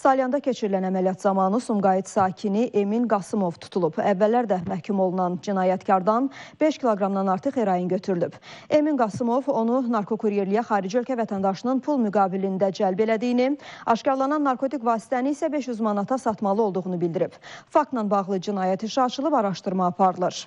Salyanda keçirilən əməliyyat zamanı Sumqayıt sakini Emin Qasımov tutulub. Əvvəllər də məhkum olunan cinayətkardan 5 kiloqramdan artıq heroin götürülüb. Emin Qasımov onu narkokuryerliyə xarici ölkə vətəndaşının pul müqabilində cəlb elədiyini, aşkarlanan narkotik vasitəni isə 500 manata satmalı olduğunu bildirib. Faktla bağlı cinayət işi açılıb araşdırma aparılır.